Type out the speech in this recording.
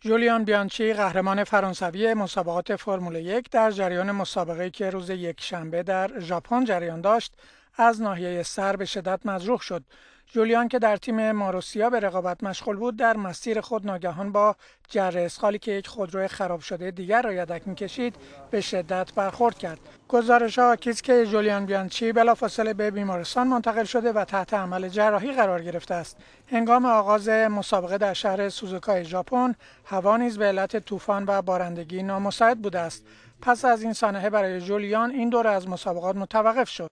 جولیان بیانچی قهرمان فرانسوی مسابقات فرمول یک در جریان مسابقه که روز یک شنبه در ژاپن جریان داشت از ناحیه سر به شدت مجروح شد جولیان که در تیم ماروسیا به رقابت مشغول بود در مسیر خود ناگهان با جره اسخالی که یک خودروی خراب شده دیگر را یدک میکشید به شدت برخورد کرد گزارش ها که جولیان بیانچی بلافاصله به بیمارستان منتقل شده و تحت عمل جراحی قرار گرفته است هنگام آغاز مسابقه در شهر سوزوکای ژاپن هوا نیز به علت طوفان و بارندگی نامساعد بوده است پس از این سانحه برای جولیان این دور از مسابقات متوقف شد